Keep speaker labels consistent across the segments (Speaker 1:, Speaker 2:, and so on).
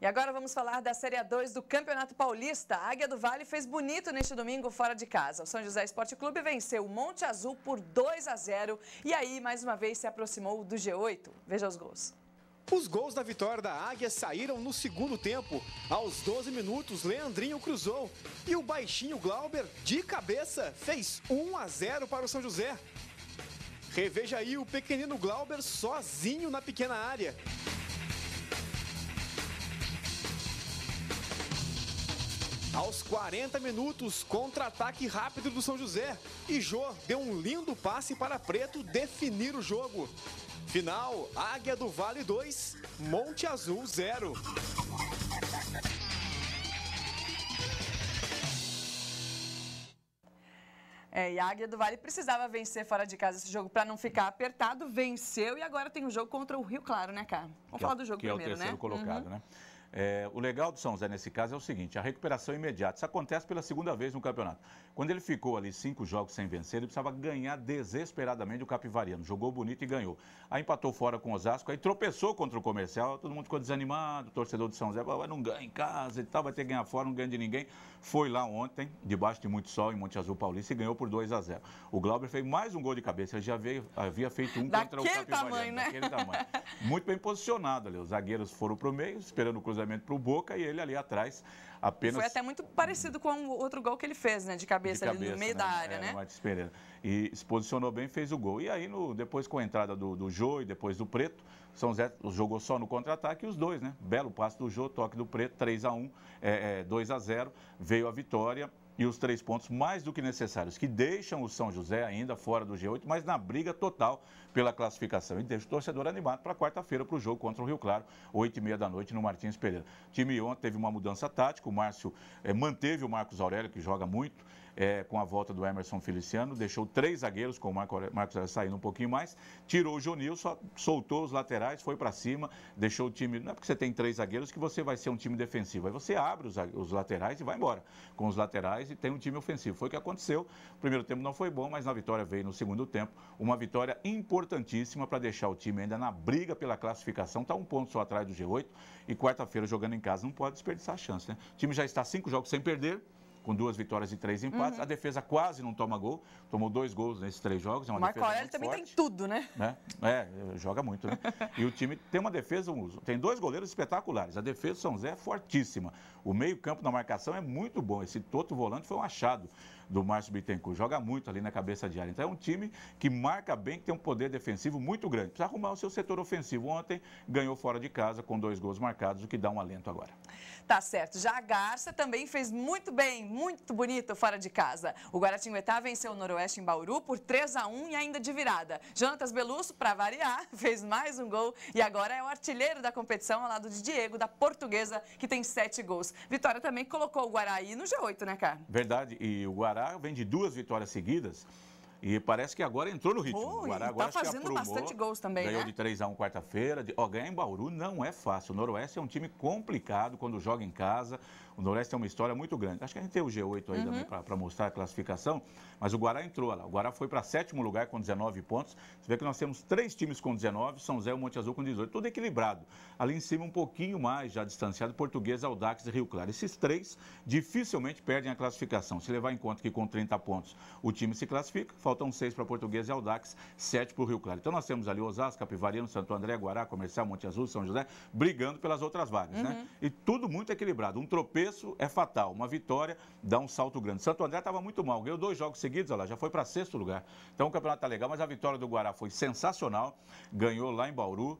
Speaker 1: E agora vamos falar da Série 2 do Campeonato Paulista. A Águia do Vale fez bonito neste domingo fora de casa. O São José Esporte Clube venceu o Monte Azul por 2 a 0 e aí mais uma vez se aproximou do G8. Veja os gols.
Speaker 2: Os gols da vitória da Águia saíram no segundo tempo. Aos 12 minutos, Leandrinho cruzou e o baixinho Glauber, de cabeça, fez 1 a 0 para o São José. Reveja aí o pequenino Glauber sozinho na pequena área. Aos 40 minutos, contra-ataque rápido do São José. E Jô deu um lindo passe para Preto definir o jogo. Final, Águia do Vale 2, Monte Azul 0.
Speaker 1: É, e a Águia do Vale precisava vencer fora de casa esse jogo para não ficar apertado, venceu e agora tem um jogo contra o Rio Claro, né, cara? Vamos que é falar do jogo que é primeiro, né? é o terceiro né? colocado, uhum.
Speaker 3: né? É, o legal do São José nesse caso é o seguinte: a recuperação é imediata. Isso acontece pela segunda vez no campeonato. Quando ele ficou ali cinco jogos sem vencer, ele precisava ganhar desesperadamente o Capivariano. Jogou bonito e ganhou. Aí empatou fora com o Osasco, aí tropeçou contra o comercial. Todo mundo ficou desanimado. O torcedor de São José falou: não ganha em casa e tal, vai ter que ganhar fora, não ganha de ninguém. Foi lá ontem, debaixo de muito sol, em Monte Azul Paulista, e ganhou por 2 a 0 O Glauber fez mais um gol de cabeça. Ele já havia, havia feito um contra o Capivariano. Tamanho, né? Daquele tamanho. Muito bem posicionado ali. Os zagueiros foram para o meio, esperando o cruzamento cruzamento para o Boca e ele ali atrás apenas. Foi até
Speaker 1: muito parecido com o outro gol que ele fez, né? De cabeça, de cabeça ali no né, meio é, né? da área, é, né?
Speaker 3: Martins Pereira. E se posicionou bem, fez o gol. E aí, no, depois com a entrada do, do Jô e depois do Preto, são Zé jogou só no contra-ataque os dois, né? Belo passo do Jô, toque do Preto, 3 a 1 é, é, 2 a 0 veio a vitória e os três pontos mais do que necessários, que deixam o São José ainda fora do G8, mas na briga total pela classificação. E deixa o torcedor animado para quarta-feira, para o jogo contra o Rio Claro, 8h30 da noite, no Martins Pereira. O time ontem teve uma mudança tática, o Márcio eh, manteve o Marcos Aurélio, que joga muito, eh, com a volta do Emerson Feliciano, deixou três zagueiros, com o Marco Marcos Aurélio saindo um pouquinho mais, tirou o só soltou os laterais, foi para cima, deixou o time... Não é porque você tem três zagueiros que você vai ser um time defensivo, aí você abre os, os laterais e vai embora com os laterais e tem um time ofensivo. Foi o que aconteceu. O primeiro tempo não foi bom, mas na vitória veio no segundo tempo. Uma vitória importantíssima para deixar o time ainda na briga pela classificação. Está um ponto só atrás do G8 e quarta-feira jogando em casa não pode desperdiçar a chance. Né? O time já está cinco jogos sem perder com duas vitórias e três empates. Uhum. A defesa quase não toma gol, tomou dois gols nesses três jogos. É uma Marco Aurélio também forte,
Speaker 1: tem tudo, né?
Speaker 3: né? É, joga muito, né? e o time tem uma defesa, tem dois goleiros espetaculares. A defesa do São Zé é fortíssima. O meio-campo na marcação é muito bom. Esse Toto Volante foi um achado do Márcio Bittencourt. Joga muito ali na cabeça de área. Então é um time que marca bem, que tem um poder defensivo muito grande. Precisa arrumar o seu setor ofensivo. Ontem ganhou fora de casa com dois gols marcados, o que dá um alento agora.
Speaker 1: Tá certo. Já a Garça também fez muito bem, muito bonito fora de casa. O Guaratinguetá venceu o Noroeste em Bauru por 3 a 1 e ainda de virada. Jonatas Belusso, para variar, fez mais um gol e agora é o artilheiro da competição ao lado de Diego, da Portuguesa, que tem sete gols. Vitória também colocou o Guaraí no G8, né, cara?
Speaker 3: Verdade, e o Guará vem de duas vitórias seguidas. E parece que agora entrou no ritmo. Oh, o agora está fazendo aprumou, bastante gols também. Ganhou né? de 3 a 1 quarta-feira. De... Oh, ganhar em Bauru não é fácil. O Noroeste é um time complicado quando joga em casa. O Noroeste é uma história muito grande. Acho que a gente tem o G8 aí uhum. também para mostrar a classificação. Mas o Guará entrou lá. O Guará foi para sétimo lugar com 19 pontos. Você vê que nós temos três times com 19, São Zé e o Monte Azul com 18. Tudo equilibrado. Ali em cima, um pouquinho mais já distanciado, Português, Aldax e Rio Claro. Esses três dificilmente perdem a classificação. Se levar em conta que com 30 pontos o time se classifica, faltam seis para Portuguesa e Aldax, sete para o Rio Claro. Então nós temos ali Osasco, Capivariano, Santo André, Guará, Comercial, Monte Azul, São José, brigando pelas outras vagas, né? uhum. né? E tudo muito equilibrado. Um tropeço é fatal, uma vitória dá um salto grande. Santo André estava muito mal, ganhou dois jogos seguidos, olha lá, já foi para sexto lugar. Então o campeonato está legal, mas a vitória do Guará foi sensacional, ganhou lá em Bauru,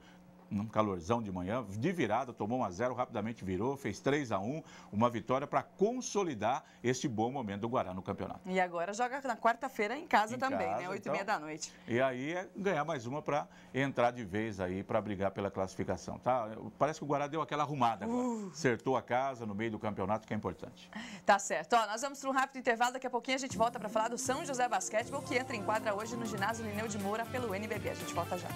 Speaker 3: num calorzão de manhã, de virada, tomou 1 a 0 rapidamente virou, fez 3 a 1 uma vitória para consolidar este bom momento do Guará no campeonato.
Speaker 1: E agora joga na quarta-feira em casa em também, né? casa, né? 8 então, e meia então. da noite.
Speaker 3: E aí é ganhar mais uma para entrar de vez aí, para brigar pela classificação, tá? Parece que o Guará deu aquela arrumada agora. Uh. Acertou a casa no meio do campeonato, que é importante.
Speaker 1: Tá certo. Ó, nós vamos para um rápido intervalo, daqui a pouquinho a gente volta para falar do São José Basquetebol, que entra em quadra hoje no ginásio Lineu de Moura pelo NBB. A gente volta já.